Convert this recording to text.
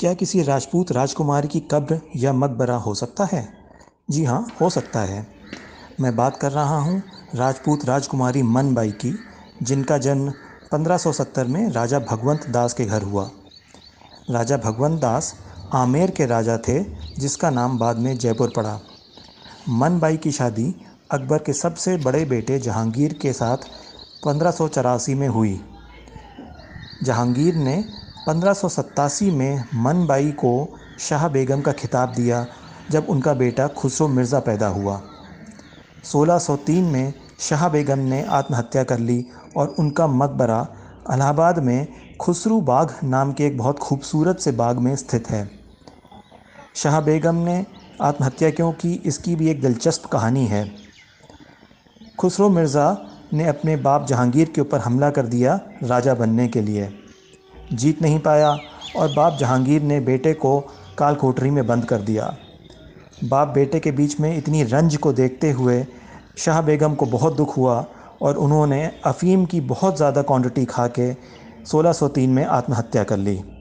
क्या किसी राजपूत राजकुमारी की कब्र या मकबरा हो सकता है जी हाँ हो सकता है मैं बात कर रहा हूँ राजपूत राजकुमारी मनबाई की जिनका जन्म 1570 में राजा भगवंत दास के घर हुआ राजा भगवंत दास आमेर के राजा थे जिसका नाम बाद में जयपुर पड़ा मनबाई की शादी अकबर के सबसे बड़े बेटे जहांगीर के साथ पंद्रह में हुई जहांगीर ने पंद्रह में मनबाई को शाह बेगम का खिताब दिया जब उनका बेटा खुसरो मिर्ज़ा पैदा हुआ 1603 में शाह बेगम ने आत्महत्या कर ली और उनका मकबरा अलाहाबाद में खुसरू बाग नाम के एक बहुत खूबसूरत से बाग में स्थित है शाह बेगम ने आत्महत्या क्यों की इसकी भी एक दिलचस्प कहानी है खुसरो मिर्ज़ा ने अपने बाप जहांगीर के ऊपर हमला कर दिया राजा बनने के लिए जीत नहीं पाया और बाप जहांगीर ने बेटे को काल कोठरी में बंद कर दिया बाप बेटे के बीच में इतनी रंज को देखते हुए शाह बेगम को बहुत दुख हुआ और उन्होंने अफ़ीम की बहुत ज़्यादा क्वांटिटी खा के 1603 में आत्महत्या कर ली